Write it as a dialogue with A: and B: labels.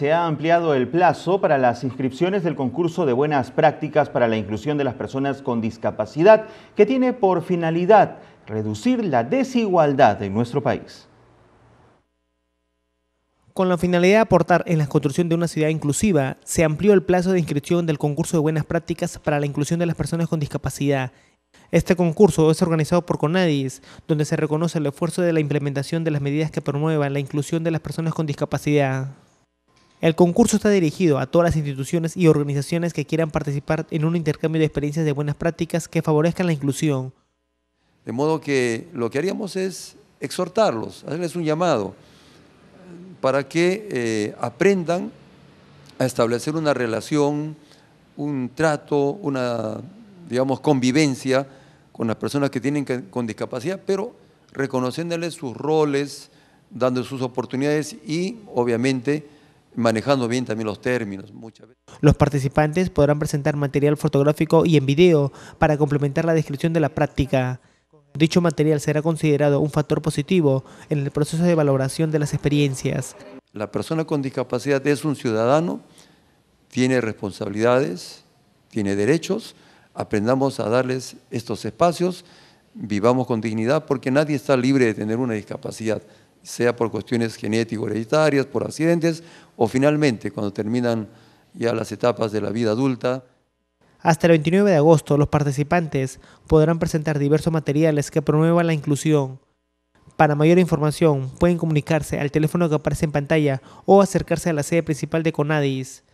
A: se ha ampliado el plazo para las inscripciones del concurso de buenas prácticas para la inclusión de las personas con discapacidad, que tiene por finalidad reducir la desigualdad
B: en nuestro país.
A: Con la finalidad de aportar en la construcción de una ciudad inclusiva, se amplió el plazo de inscripción del concurso de buenas prácticas para la inclusión de las personas con discapacidad. Este concurso es organizado por CONADIS, donde se reconoce el esfuerzo de la implementación de las medidas que promuevan la inclusión de las personas con discapacidad. El concurso está dirigido a todas las instituciones y organizaciones que quieran participar en un intercambio de experiencias de buenas prácticas que favorezcan la inclusión.
B: De modo que lo que haríamos es exhortarlos, hacerles un llamado para que eh, aprendan a establecer una relación, un trato, una, digamos, convivencia con las personas que tienen con discapacidad, pero reconociéndoles sus roles, dando sus oportunidades y, obviamente, manejando bien también los términos muchas veces.
A: Los participantes podrán presentar material fotográfico y en video para complementar la descripción de la práctica. Dicho material será considerado un factor positivo en el proceso de valoración de las experiencias.
B: La persona con discapacidad es un ciudadano, tiene responsabilidades, tiene derechos, aprendamos a darles estos espacios, vivamos con dignidad porque nadie está libre de tener una discapacidad sea por cuestiones genético-hereditarias, por accidentes, o finalmente cuando terminan ya las etapas de la vida adulta.
A: Hasta el 29 de agosto, los participantes podrán presentar diversos materiales que promuevan la inclusión. Para mayor información, pueden comunicarse al teléfono que aparece en pantalla o acercarse a la sede principal de CONADIS.